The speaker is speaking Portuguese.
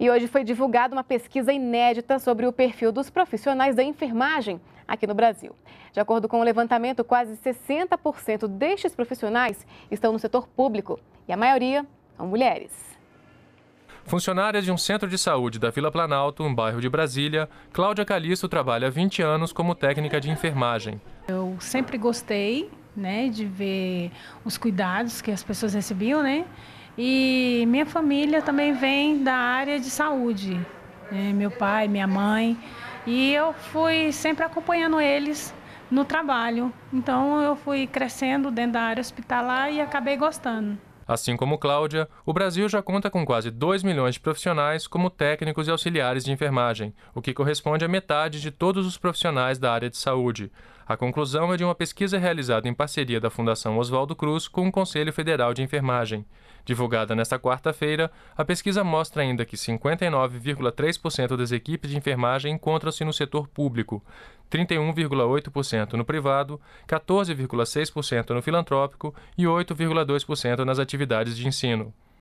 E hoje foi divulgada uma pesquisa inédita sobre o perfil dos profissionais da enfermagem aqui no Brasil. De acordo com o levantamento, quase 60% destes profissionais estão no setor público e a maioria são mulheres. Funcionária de um centro de saúde da Vila Planalto, um bairro de Brasília, Cláudia Calisto trabalha há 20 anos como técnica de enfermagem. Eu sempre gostei né, de ver os cuidados que as pessoas recebiam, né? E minha família também vem da área de saúde, né? meu pai, minha mãe. E eu fui sempre acompanhando eles no trabalho. Então eu fui crescendo dentro da área hospitalar e acabei gostando. Assim como Cláudia, o Brasil já conta com quase 2 milhões de profissionais como técnicos e auxiliares de enfermagem, o que corresponde à metade de todos os profissionais da área de saúde. A conclusão é de uma pesquisa realizada em parceria da Fundação Oswaldo Cruz com o Conselho Federal de Enfermagem. Divulgada nesta quarta-feira, a pesquisa mostra ainda que 59,3% das equipes de enfermagem encontram-se no setor público, 31,8% no privado, 14,6% no filantrópico e 8,2% nas atividades de ensino.